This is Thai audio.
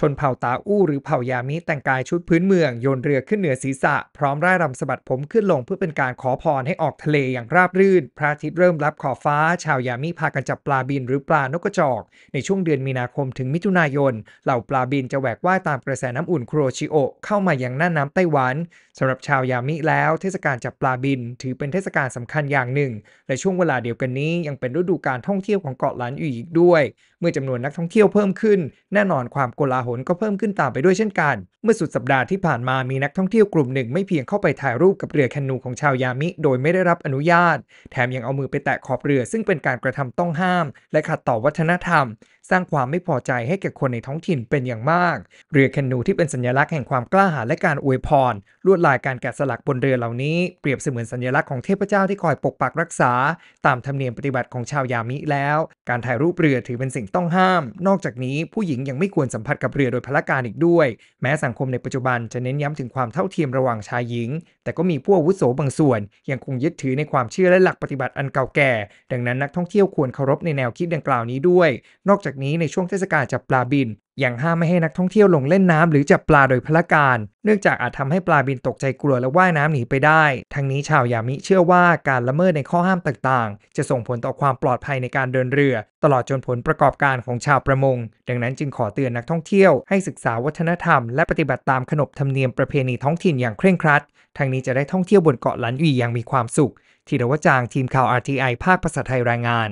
ชนเผ่าตาอู้หรือเผ่ายามิแต่งกายชุดพื้นเมืองโยนเรือขึ้นเหนือศีรษะพร้อมร่ายรำสะบัดผมขึ้นลงเพื่อเป็นการขอพรให้ออกทะเลอย่างราบรื่นพระอาทิตย์เริ่มรับขอบฟ้าชาวยามิพากันจับปลาบินหรือปลานกกระจอกในช่วงเดือนมีนาคมถึงมิถุนายนเหล่าปลาบินจะแหวกว่ายตามกระแสน้ำอุ่นโครชิโอเข้ามายังน่านน้ำไต้หวันสำหรับชาวยามิแล้วเทศกาลจับปลาบินถือเป็นเทศกาลสำคัญอย่างหนึ่งและช่วงเวลาเดียวกันนี้ยังเป็นฤดูการท่องเที่ยวของเกาะหลานอยู่อีกด้วยเมื่อจำนวนนักท่องเที่ยวเพิ่มขึ้นแน่นอนความโกลาหหนก็เพิ่มขึ้นตามไปด้วยเช่นกันเมื่อสุดสัปดาห์ที่ผ่านมามีนักท่องเที่ยวกลุ่มหนึ่ง ไม่เพียงเข้าไปถ่ายรูปกับเรือแคนูของชาวยามิโดยไม่ได้รับอนุญาต แถมยังเอามือไปแตะขอบเรือซึ่งเป็นการกระทำต้องห้ามและขัดต่อวัฒนธรรม สร้างความไม่พอใจให้แก่คนในท้องถิ่นเป็นอย่างมาก เรือแคนูที่เป็นสัญลักษณ์แห่งความกล้าหาญและการอวยพร ลวดลายการแกะสลักบนเรือเหล่านี้เปรียบเสมือนสัญลักษณ์ของเทพเจ้าที่คอยปกปักรักษาตามธรรมเนียมปฏิบัติของชาวยามิแล้ว การถ่ายรูปเรือถือเป็นสิ่งต้องห้าม นอกจากนี้ผู้หญิงยังไม่ควรสัมผัสกับเรือโดยพละการอีกด้วยแม้สสังคมในปัจจุบันจะเน้นย้ำถึงความเท่าเทียมระหว่างชายหญิง แต่ก็มีผู้อาวุโสบางส่วนยังคงยึดถือในความเชื่อและหลักปฏิบัติอันเก่าแก่ ดังนั้นนักท่องเที่ยวควรเคารพในแนวคิดดังกล่าวนี้ด้วย นอกจากนี้ในช่วงเทศกาลจับปลาบินยังห้ามไม่ให้นักท่องเที่ยวลงเล่นน้ำหรือจับปลาโดยพละการ เนื่องจากอาจทำให้ปลาบินตกใจกลัวและว่ายน้ำหนีไปได้ ทั้งนี้ชาวยามิเชื่อว่าการละเมิดในข้อห้ามต่างๆ จะส่งผลต่อความปลอดภัยในการเดินเรือ ตลอดจนผลประกอบการของชาวประมง ดังนั้นจึงขอเตือนนักท่องเที่ยวให้ศึกษาวัฒนธรรมและปฏิบัติตามขนบธรรมเนียมประเพณีท้องถิ่นอย่างเคร่งครัด ทั้งนี้จะได้ท่องเที่ยวบนเกาะลันอีอย่างมีความสุขทีรวจาง ทีมข่าว RTI ภาคภาษาไทยรายงาน